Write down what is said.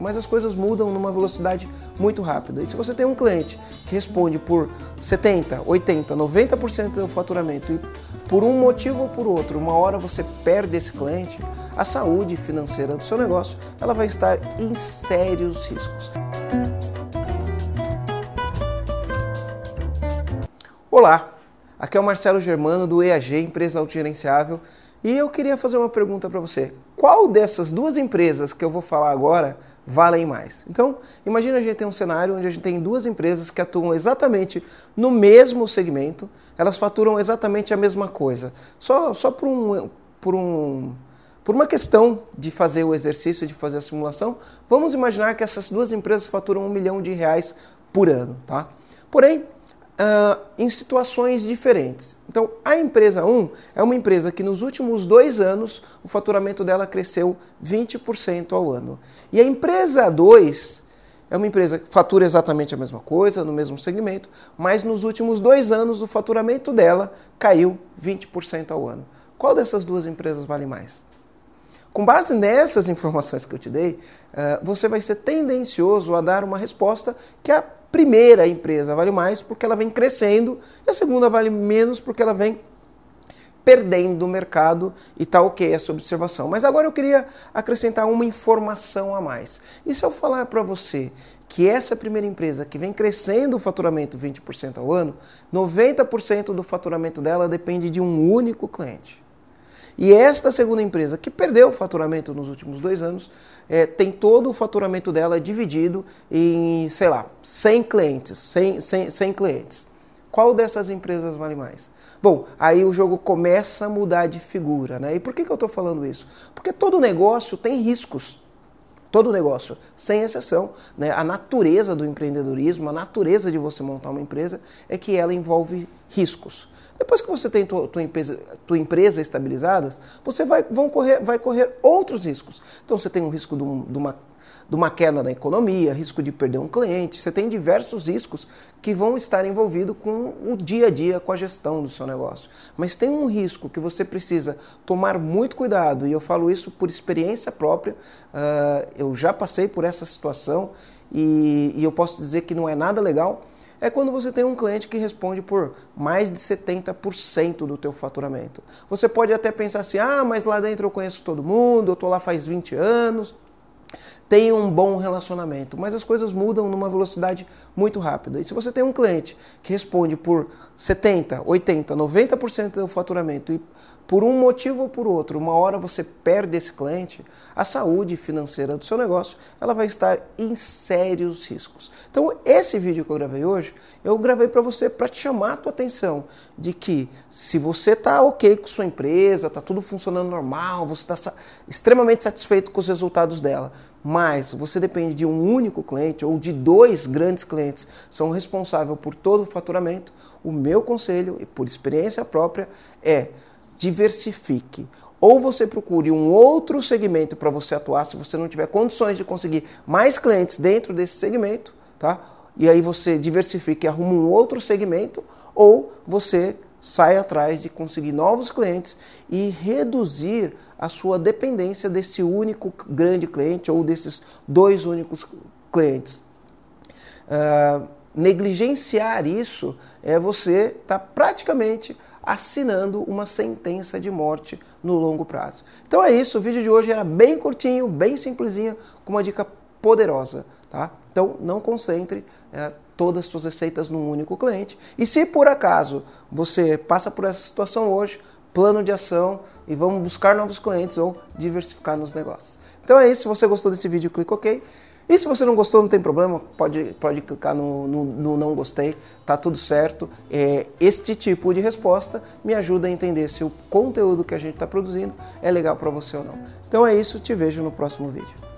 mas as coisas mudam numa velocidade muito rápida. E se você tem um cliente que responde por 70, 80, 90% do faturamento e por um motivo ou por outro, uma hora você perde esse cliente, a saúde financeira do seu negócio, ela vai estar em sérios riscos. Olá, aqui é o Marcelo Germano do EAG, Empresa Autogerenciável, e eu queria fazer uma pergunta para você qual dessas duas empresas que eu vou falar agora valem mais. Então, imagina a gente tem um cenário onde a gente tem duas empresas que atuam exatamente no mesmo segmento, elas faturam exatamente a mesma coisa. Só, só por, um, por, um, por uma questão de fazer o exercício, de fazer a simulação, vamos imaginar que essas duas empresas faturam um milhão de reais por ano. Tá? Porém, uh, em situações diferentes. Então, a empresa 1 é uma empresa que nos últimos dois anos o faturamento dela cresceu 20% ao ano. E a empresa 2 é uma empresa que fatura exatamente a mesma coisa, no mesmo segmento, mas nos últimos dois anos o faturamento dela caiu 20% ao ano. Qual dessas duas empresas vale mais? Com base nessas informações que eu te dei, ah, você vai ser tendencioso a dar uma resposta que é primeira empresa vale mais porque ela vem crescendo, e a segunda vale menos porque ela vem perdendo o mercado e tá ok essa observação. Mas agora eu queria acrescentar uma informação a mais. E se eu falar para você que essa primeira empresa que vem crescendo o faturamento 20% ao ano, 90% do faturamento dela depende de um único cliente. E esta segunda empresa, que perdeu o faturamento nos últimos dois anos, é, tem todo o faturamento dela dividido em, sei lá, 100 clientes. 100, 100, 100 clientes. Qual dessas empresas vale mais? Bom, aí o jogo começa a mudar de figura, né? E por que, que eu estou falando isso? Porque todo negócio tem riscos todo negócio, sem exceção. Né? A natureza do empreendedorismo, a natureza de você montar uma empresa é que ela envolve riscos. Depois que você tem tua, tua empresa, tua empresa estabilizada, você vai, vão correr, vai correr outros riscos. Então você tem o risco de, um, de uma de uma queda na economia, risco de perder um cliente. Você tem diversos riscos que vão estar envolvidos com o dia a dia, com a gestão do seu negócio. Mas tem um risco que você precisa tomar muito cuidado, e eu falo isso por experiência própria. Uh, eu já passei por essa situação e, e eu posso dizer que não é nada legal é quando você tem um cliente que responde por mais de 70% do teu faturamento. Você pode até pensar assim, ah, mas lá dentro eu conheço todo mundo, eu estou lá faz 20 anos tenha um bom relacionamento. Mas as coisas mudam numa velocidade muito rápida. E se você tem um cliente que responde por 70, 80, 90% do faturamento e por um motivo ou por outro, uma hora você perde esse cliente, a saúde financeira do seu negócio ela vai estar em sérios riscos. Então, esse vídeo que eu gravei hoje, eu gravei para você para te chamar a tua atenção de que se você está ok com sua empresa, está tudo funcionando normal, você está extremamente satisfeito com os resultados dela, mas você depende de um único cliente ou de dois grandes clientes, são responsáveis por todo o faturamento, o meu conselho, e por experiência própria, é diversifique. Ou você procure um outro segmento para você atuar se você não tiver condições de conseguir mais clientes dentro desse segmento, tá? E aí você diversifique e arruma um outro segmento, ou você sai atrás de conseguir novos clientes e reduzir a sua dependência desse único grande cliente ou desses dois únicos clientes. Uh, negligenciar isso é você estar tá praticamente assinando uma sentença de morte no longo prazo. Então é isso, o vídeo de hoje era bem curtinho, bem simplesinho, com uma dica poderosa, tá? Então não concentre é, todas as suas receitas num único cliente. E se por acaso você passa por essa situação hoje, plano de ação e vamos buscar novos clientes ou diversificar nos negócios. Então é isso, se você gostou desse vídeo, clique OK. E se você não gostou, não tem problema, pode, pode clicar no, no, no não gostei, tá tudo certo. É, este tipo de resposta me ajuda a entender se o conteúdo que a gente está produzindo é legal para você ou não. Então é isso, te vejo no próximo vídeo.